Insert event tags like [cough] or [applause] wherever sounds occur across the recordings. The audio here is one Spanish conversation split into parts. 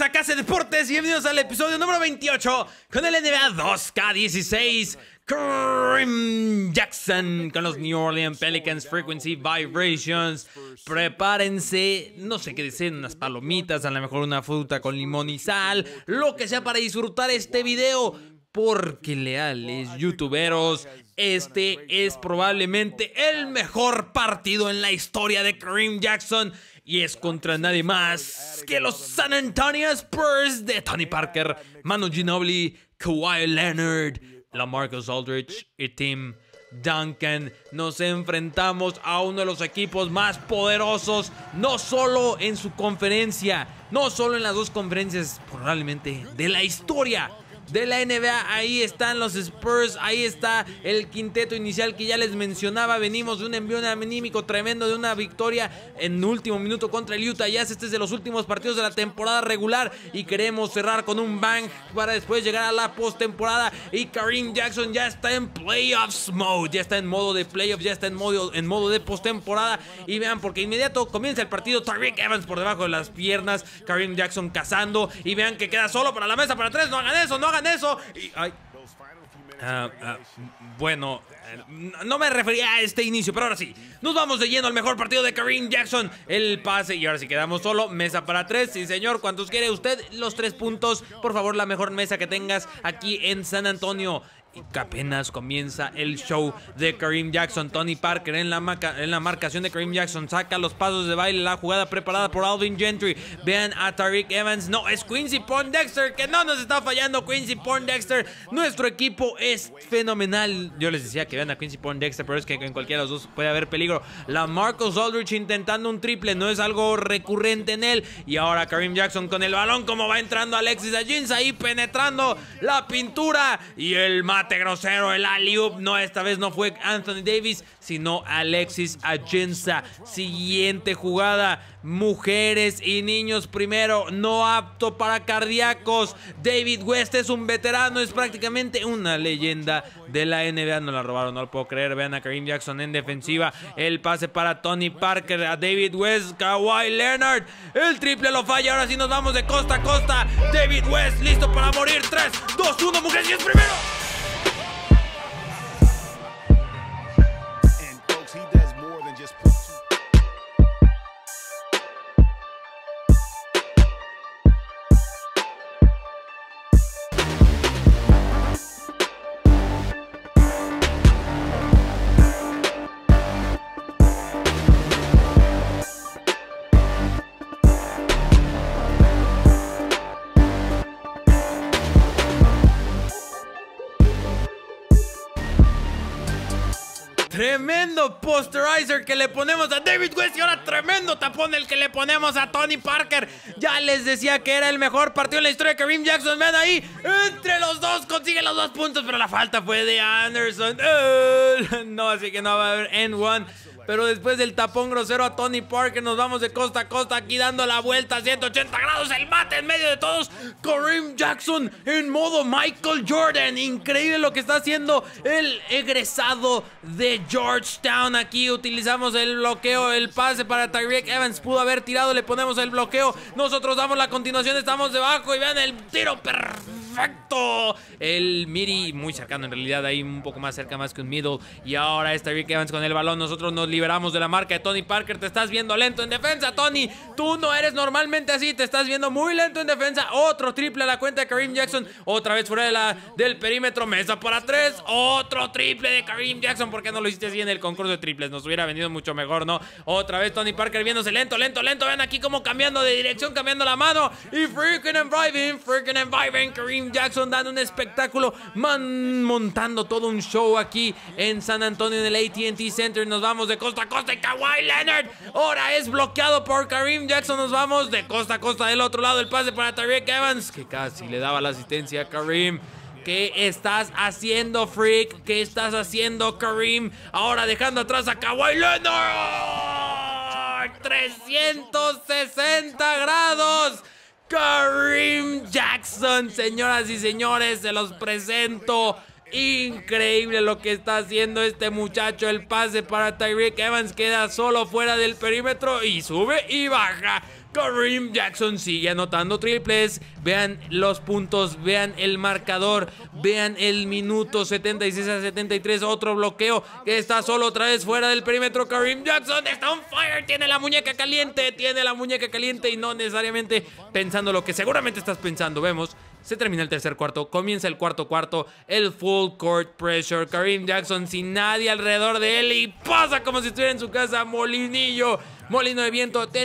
a Casa de Deportes y bienvenidos al episodio número 28 con el NBA 2K16 Kareem Jackson con los New Orleans Pelicans Frequency Vibrations. Prepárense, no sé qué decir, unas palomitas, a lo mejor una fruta con limón y sal, lo que sea para disfrutar este video. Porque leales youtuberos, este es probablemente el mejor partido en la historia de Kareem Jackson y es contra nadie más que los San Antonio Spurs de Tony Parker, Manu Ginobili, Kawhi Leonard, LaMarcus Aldridge y Tim Duncan. Nos enfrentamos a uno de los equipos más poderosos, no solo en su conferencia, no solo en las dos conferencias probablemente de la historia, de la NBA. Ahí están los Spurs, ahí está el quinteto inicial que ya les mencionaba. Venimos de un envío anímico tremendo, de una victoria en último minuto contra el Utah Jazz. Este es de los últimos partidos de la temporada regular y queremos cerrar con un bang para después llegar a la postemporada. Y Kareem Jackson ya está en playoffs mode, ya está en modo de playoffs, ya está en modo, en modo de postemporada. Y vean, porque inmediato comienza el partido, Tariq Evans por debajo de las piernas, Kareem Jackson cazando. Y vean que queda solo para la mesa para tres. No hagan eso, no hagan eso. Y, ah, ah, bueno, eh, no me refería a este inicio, pero ahora sí. Nos vamos de lleno al mejor partido de Kareem Jackson. El pase, y ahora sí quedamos solo. Mesa para tres, sí señor. ¿Cuántos quiere usted? Los tres puntos. Por favor, la mejor mesa que tengas aquí en San Antonio y que apenas comienza el show de Kareem Jackson. Tony Parker en la, marca, en la marcación de Kareem Jackson saca los pasos de baile. La jugada preparada por Alvin Gentry. Vean a Tariq Evans. No, es Quincy Pondexter que no nos está fallando. Quincy Pondexter. Nuestro equipo es fenomenal. Yo les decía que vean a Quincy Pondexter, pero es que en cualquiera de los dos puede haber peligro. La Marcos Aldrich intentando un triple. No es algo recurrente en él. Y ahora Kareem Jackson con el balón. Como va entrando Alexis Ajins ahí penetrando la pintura. Y el marco. Tegrosero, grosero, el Aliub. No, esta vez no fue Anthony Davis, sino Alexis Agenza. Siguiente jugada. Mujeres y niños primero, no apto para cardíacos. David West es un veterano, es prácticamente una leyenda de la NBA. No la robaron, no lo puedo creer. Vean a Karim Jackson en defensiva. El pase para Tony Parker, a David West, Kawhi Leonard. El triple lo falla. Ahora sí nos vamos de costa a costa. David West, listo para morir. 3, 2, 1, mujeres y es primero. Tremendo posterizer que le ponemos a David West y ahora tremendo tapón el que le ponemos a Tony Parker. Ya les decía que era el mejor partido en la historia de Kareem Jackson. Vean ahí, entre los dos consigue los dos puntos, pero la falta fue de Anderson. [laughs] no, así que no va a haber end one. Pero después del tapón grosero a Tony Parker, nos vamos de costa a costa aquí dando la vuelta a 180 grados. El mate en medio de todos. Kareem Jackson en modo Michael Jordan. Increíble lo que está haciendo el egresado de Georgetown. Aquí utilizamos el bloqueo, el pase para Tyreek Evans. Pudo haber tirado, le ponemos el bloqueo. Nosotros damos la continuación, estamos debajo y vean el tiro perfecto perfecto. El Miri muy cercano en realidad, ahí un poco más cerca más que un middle. Y ahora está Rick Evans con el balón. Nosotros nos liberamos de la marca de Tony Parker. Te estás viendo lento en defensa, Tony. Tú no eres normalmente así. Te estás viendo muy lento en defensa. Otro triple a la cuenta de Kareem Jackson. Otra vez fuera del perímetro. Mesa para tres. Otro triple de Kareem Jackson. ¿Por qué no lo hiciste así en el concurso de triples? Nos hubiera venido mucho mejor, ¿no? Otra vez Tony Parker viéndose lento, lento, lento. Vean aquí como cambiando de dirección, cambiando la mano. Y freaking and vibing, freaking and vibing. Karim Jackson dando un espectáculo, man, montando todo un show aquí en San Antonio en el ATT Center. Nos vamos de costa a costa y Kawhi Leonard. Ahora es bloqueado por Karim Jackson. Nos vamos de costa a costa del otro lado. El pase para Tariq Evans, que casi le daba la asistencia a Karim. ¿Qué estás haciendo, Freak? ¿Qué estás haciendo, Karim? Ahora dejando atrás a Kawhi Leonard. 360 grados. Karim Jackson, señoras y señores, se los presento. Increíble lo que está haciendo este muchacho. El pase para Tyreek Evans queda solo fuera del perímetro y sube y baja. Kareem Jackson sigue anotando triples. Vean los puntos, vean el marcador, vean el minuto 76 a 73. Otro bloqueo que está solo otra vez fuera del perímetro. Kareem Jackson está on fire, tiene la muñeca caliente, tiene la muñeca caliente y no necesariamente pensando lo que seguramente estás pensando. Vemos se termina el tercer cuarto, comienza el cuarto cuarto, el full court pressure. Karim Jackson sin nadie alrededor de él y pasa como si estuviera en su casa. Molinillo, molino de viento. [laughs]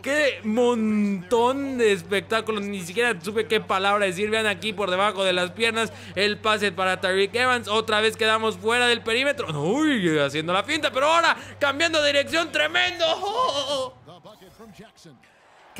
Qué montón de espectáculos. Ni siquiera supe qué palabra decir. Vean aquí por debajo de las piernas el pase para Tariq Evans. Otra vez quedamos fuera del perímetro. Uy, haciendo la finta, pero ahora cambiando dirección. Tremendo.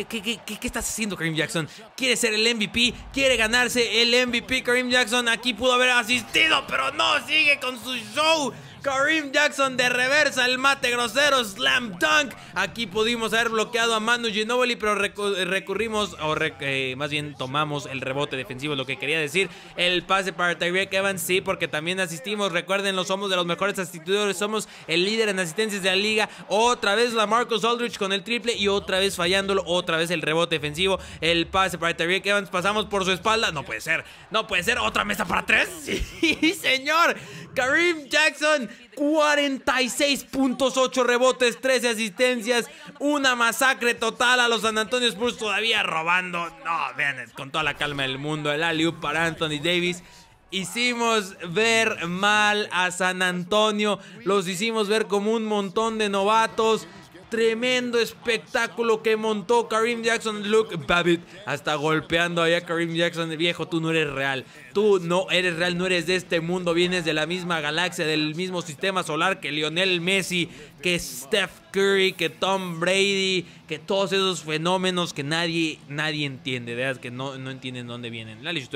¿Qué, estás haciendo, Kareem Jackson? Quiere ser el MVP, quiere ganarse el MVP. Kareem Jackson aquí pudo haber asistido, pero no, sigue con su show. Karim Jackson de reversa, el mate grosero, slam dunk. Aquí pudimos haber bloqueado a Manu Ginobili, pero recurrimos, o eh, más bien tomamos el rebote defensivo, lo que quería decir. El pase para Tyreek Evans, sí, porque también asistimos. Recuerden, somos de los mejores asistidores, somos el líder en asistencias de la liga. Otra vez la Marcos Aldrich con el triple y otra vez fallándolo, otra vez el rebote defensivo. El pase para Tyreek Evans, pasamos por su espalda. No puede ser, no puede ser. Otra mesa para tres. [laughs] Sí, señor. Karim Jackson 46 puntos, rebotes, 13 asistencias, una masacre total a los San Antonio Spurs todavía robando. No, vean, con toda la calma del mundo, el aliu para Anthony Davis. Hicimos ver mal a San Antonio, los hicimos ver como un montón de novatos. Tremendo espectáculo que montó Karim Jackson. Luke Babbitt hasta golpeando ahí a Karim Jackson. Viejo, tú no eres real. Tú no eres real, no eres de este mundo. Vienes de la misma galaxia, del mismo sistema solar que Lionel Messi, que Steph Curry, que Tom Brady, que todos esos fenómenos que nadie, nadie entiende. De verdad que no, no entienden dónde vienen. Lali,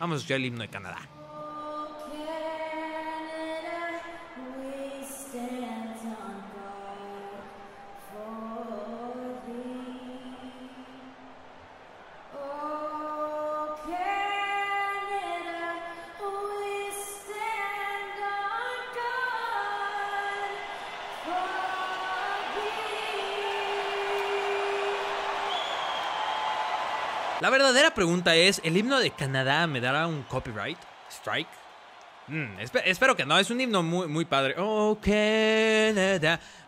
vamos a escuchar el himno de Canadá. La verdadera pregunta es, ¿el himno de Canadá me dará un copyright? ¿Strike? Mm, espero que no, es un himno muy, muy padre. Oh,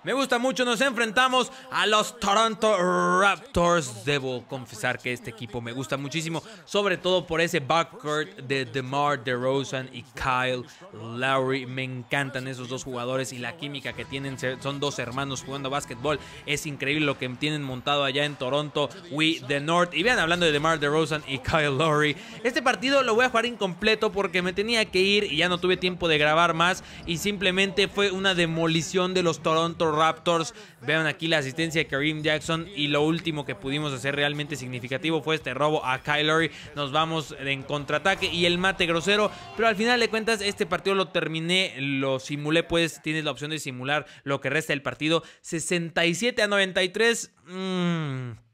Me gusta mucho, nos enfrentamos a los Toronto Raptors. Debo confesar que este equipo me gusta muchísimo, sobre todo por ese backcourt de DeMar DeRozan y Kyle Lowry. Me encantan esos dos jugadores y la química que tienen. Son dos hermanos jugando básquetbol. Es increíble lo que tienen montado allá en Toronto, We the North. Y vean, hablando de DeMar DeRozan y Kyle Lowry, este partido lo voy a jugar incompleto porque me tenía que ir y ya no tuve tiempo de grabar más y simplemente fue una demolición de los Toronto Raptors. Vean aquí la asistencia de Kareem Jackson y lo último que pudimos hacer realmente significativo fue este robo a Kyler. Nos vamos en contraataque y el mate grosero, pero al final de cuentas este partido lo terminé, lo simulé, pues tienes la opción de simular lo que resta del partido. 67 a 93. Mmm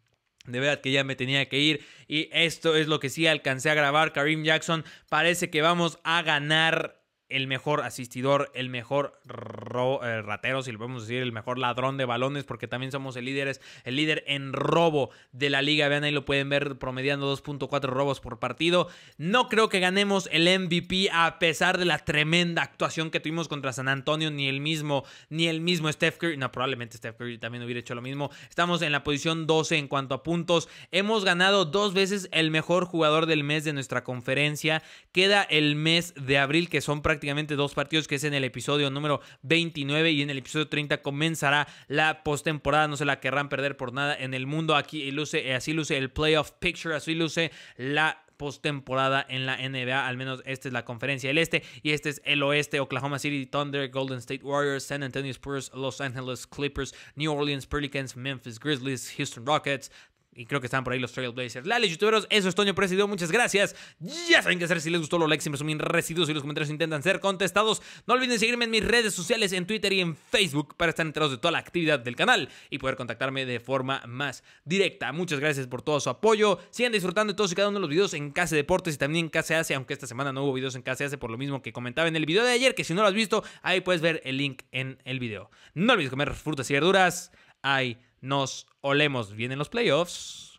de verdad que ya me tenía que ir. Y esto es lo que sí alcancé a grabar. Karim Jackson, parece que vamos a ganar el mejor asistidor, el mejor eh, ratero, si lo podemos decir, el mejor ladrón de balones, porque también somos el líder, el líder en robo de la liga. Vean, ahí lo pueden ver promediando 2.4 robos por partido. No creo que ganemos el MVP a pesar de la tremenda actuación que tuvimos contra San Antonio, ni el mismo, ni el mismo Steph Curry. No, probablemente Steph Curry también hubiera hecho lo mismo. Estamos en la posición 12 en cuanto a puntos. Hemos ganado dos veces el mejor jugador del mes de nuestra conferencia. Queda el mes de abril, que son prácticamente prácticamente dos partidos, que es en el episodio número 29 y en el episodio 30 comenzará la postemporada. No se la querrán perder por nada en el mundo. Aquí luce, eh, así luce el playoff picture, así luce la postemporada en la NBA. Al menos esta es la conferencia del este y este es el oeste. Oklahoma City Thunder, Golden State Warriors, San Antonio Spurs, Los Angeles Clippers, New Orleans Pelicans, Memphis Grizzlies, Houston Rockets, y creo que están por ahí los Trailblazers. Lale, youtuberos, eso es Toño Presidio. Muchas gracias. Ya saben qué hacer. Si les gustó, los likes siempre son residuos y los comentarios intentan ser contestados. No olviden seguirme en mis redes sociales, en Twitter y en Facebook, para estar enterados de toda la actividad del canal y poder contactarme de forma más directa. Muchas gracias por todo su apoyo. Sigan disfrutando de todos y cada uno de los videos en Case Deportes y también en Case Hace, aunque esta semana no hubo videos en Case Hace, por lo mismo que comentaba en el video de ayer, que si no lo has visto, ahí puedes ver el link en el video. No olvides comer frutas y verduras. Hay nos olemos bien en los playoffs.